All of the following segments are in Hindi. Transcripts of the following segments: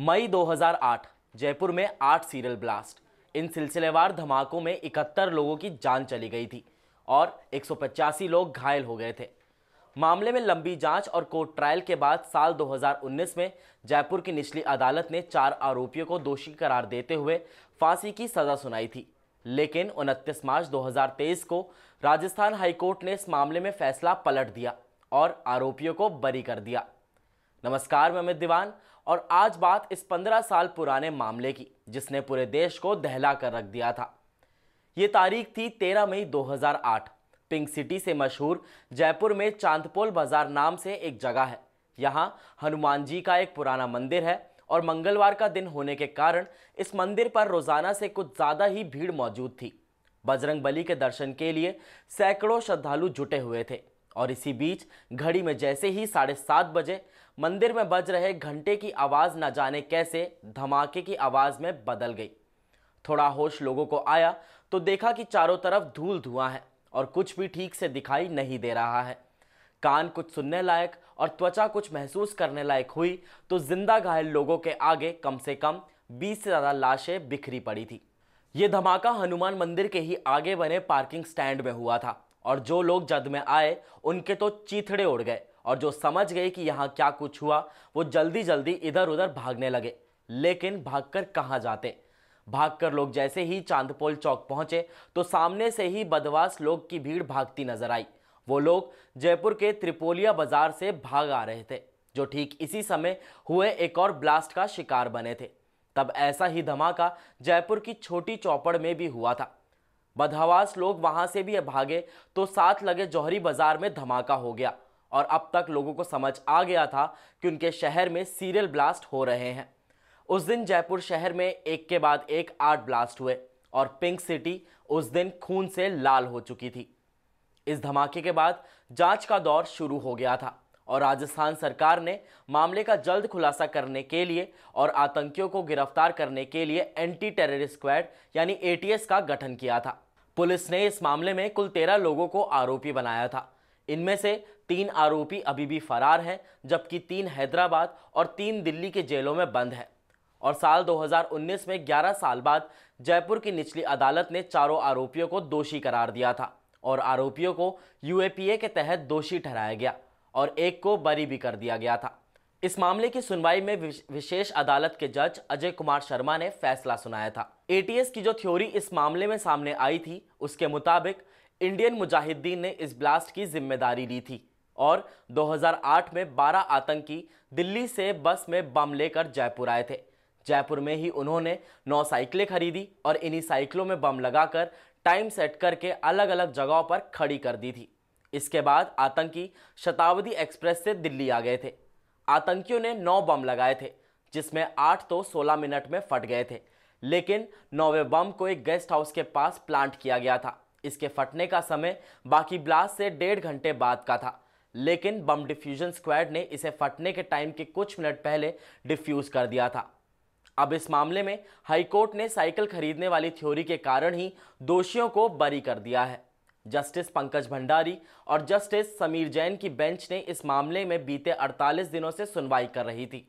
मई 2008 जयपुर में आठ सीरियल ब्लास्ट इन सिलसिलेवार धमाकों में 71 लोगों की जान चली गई थी और एक लोग घायल हो गए थे मामले में लंबी जांच और कोर्ट ट्रायल के बाद साल 2019 में जयपुर की निचली अदालत ने चार आरोपियों को दोषी करार देते हुए फांसी की सजा सुनाई थी लेकिन उनतीस मार्च 2023 को राजस्थान हाईकोर्ट ने इस मामले में फैसला पलट दिया और आरोपियों को बरी कर दिया नमस्कार मैं अमित दीवान और आज बात इस पंद्रह साल पुराने मामले की जिसने पूरे देश को दहला कर रख दिया था ये तारीख थी 13 मई 2008 पिंक सिटी से मशहूर जयपुर में चांदपोल बाजार नाम से एक जगह है यहाँ हनुमान जी का एक पुराना मंदिर है और मंगलवार का दिन होने के कारण इस मंदिर पर रोजाना से कुछ ज़्यादा ही भीड़ मौजूद थी बजरंग बली के दर्शन के लिए सैकड़ों श्रद्धालु जुटे हुए थे और इसी बीच घड़ी में जैसे ही साढ़े सात बजे मंदिर में बज रहे घंटे की आवाज़ न जाने कैसे धमाके की आवाज़ में बदल गई थोड़ा होश लोगों को आया तो देखा कि चारों तरफ धूल धुआं है और कुछ भी ठीक से दिखाई नहीं दे रहा है कान कुछ सुनने लायक और त्वचा कुछ महसूस करने लायक हुई तो जिंदा घायल लोगों के आगे कम से कम 20 से ज़्यादा लाशें बिखरी पड़ी थी ये धमाका हनुमान मंदिर के ही आगे बने पार्किंग स्टैंड में हुआ था और जो लोग जद में आए उनके तो चीथड़े उड़ गए और जो समझ गए कि यहाँ क्या कुछ हुआ वो जल्दी जल्दी इधर उधर भागने लगे लेकिन भागकर कहाँ जाते भागकर लोग जैसे ही चांदपोल चौक पहुंचे तो सामने से ही बदवास लोग की भीड़ भागती नजर आई वो लोग जयपुर के त्रिपोलिया बाजार से भाग आ रहे थे जो ठीक इसी समय हुए एक और ब्लास्ट का शिकार बने थे तब ऐसा ही धमाका जयपुर की छोटी चौपड़ में भी हुआ था बदहवास लोग वहां से भी भागे तो साथ लगे जौहरी बाजार में धमाका हो गया और अब तक लोगों को समझ आ गया था कि उनके शहर में सीरियल ब्लास्ट हो रहे हैं उस दिन जयपुर शहर में एक के बाद एक आठ ब्लास्ट हुए और पिंक सिटी उस दिन खून से लाल हो चुकी थी इस धमाके के बाद जांच का दौर शुरू हो गया था और राजस्थान सरकार ने मामले का जल्द खुलासा करने के लिए और आतंकियों को गिरफ्तार करने के लिए एंटी टेररिस्ट स्क्वाड यानी एटीएस का गठन किया था पुलिस ने इस मामले में कुल तेरह लोगों को आरोपी बनाया था इनमें से तीन आरोपी अभी भी फरार हैं जबकि तीन हैदराबाद और तीन दिल्ली के जेलों में बंद हैं और साल 2019 में 11 साल बाद जयपुर की निचली अदालत ने चारों आरोपियों को दोषी करार दिया था और आरोपियों को यूएपीए के तहत दोषी ठहराया गया और एक को बरी भी कर दिया गया था इस मामले की सुनवाई में विशेष अदालत के जज अजय कुमार शर्मा ने फैसला सुनाया था एटीएस की जो थ्योरी इस मामले में सामने आई थी उसके मुताबिक इंडियन मुजाहिदीन ने इस ब्लास्ट की जिम्मेदारी ली थी और 2008 में 12 आतंकी दिल्ली से बस में बम लेकर जयपुर आए थे जयपुर में ही उन्होंने नौ साइकिलें खरीदी और इन्हीं साइकिलों में बम लगाकर टाइम सेट करके अलग अलग जगहों पर खड़ी कर दी थी इसके बाद आतंकी शताब्दी एक्सप्रेस से दिल्ली आ गए थे आतंकियों ने नौ बम लगाए थे जिसमें आठ तो 16 मिनट में फट गए थे लेकिन नौवे बम को एक गेस्ट हाउस के पास प्लांट किया गया था इसके फटने का समय बाकी ब्लास्ट से डेढ़ घंटे बाद का था लेकिन बम डिफ्यूजन स्क्वाड ने इसे फटने के टाइम के कुछ मिनट पहले डिफ्यूज कर दिया था अब इस मामले में हाईकोर्ट ने साइकिल खरीदने वाली थ्योरी के कारण ही दोषियों को बरी कर दिया है जस्टिस पंकज भंडारी और जस्टिस समीर जैन की बेंच ने इस मामले में बीते 48 दिनों से सुनवाई कर रही थी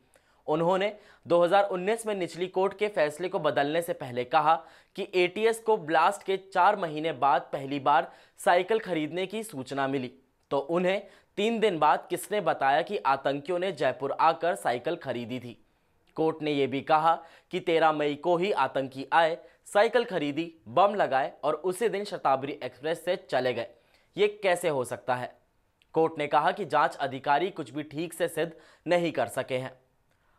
उन्होंने 2019 में निचली कोर्ट के फैसले को बदलने से पहले कहा कि एटीएस को ब्लास्ट के चार महीने बाद पहली बार साइकिल खरीदने की सूचना मिली तो उन्हें तीन दिन बाद किसने बताया कि आतंकियों ने जयपुर आकर साइकिल खरीदी थी कोर्ट ने यह भी कहा कि 13 मई को ही आतंकी आए साइकिल खरीदी बम लगाए और उसी दिन शताब्दी एक्सप्रेस से चले गए ये कैसे हो सकता है कोर्ट ने कहा कि जांच अधिकारी कुछ भी ठीक से सिद्ध नहीं कर सके हैं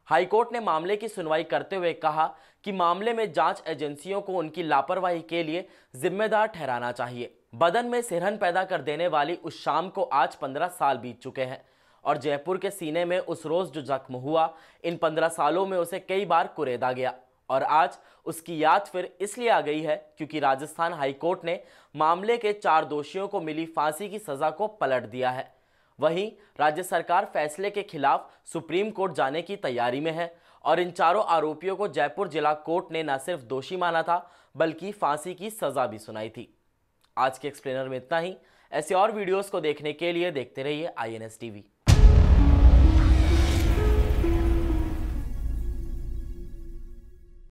हाईकोर्ट ने मामले की सुनवाई करते हुए कहा कि मामले में जांच एजेंसियों को उनकी लापरवाही के लिए जिम्मेदार ठहराना चाहिए बदन में सिरहन पैदा कर देने वाली उस शाम को आज पंद्रह साल बीत चुके हैं और जयपुर के सीने में उस रोज़ जो जख्म हुआ इन पंद्रह सालों में उसे कई बार कुरेदा गया और आज उसकी याद फिर इसलिए आ गई है क्योंकि राजस्थान हाईकोर्ट ने मामले के चार दोषियों को मिली फांसी की सज़ा को पलट दिया है वहीं राज्य सरकार फैसले के खिलाफ सुप्रीम कोर्ट जाने की तैयारी में है और इन चारों आरोपियों को जयपुर जिला कोर्ट ने न सिर्फ दोषी माना था बल्कि फांसी की सज़ा भी सुनाई थी आज के एक्सप्लेनर में इतना ही ऐसे और वीडियोस को देखने के लिए देखते रहिए आई एन वी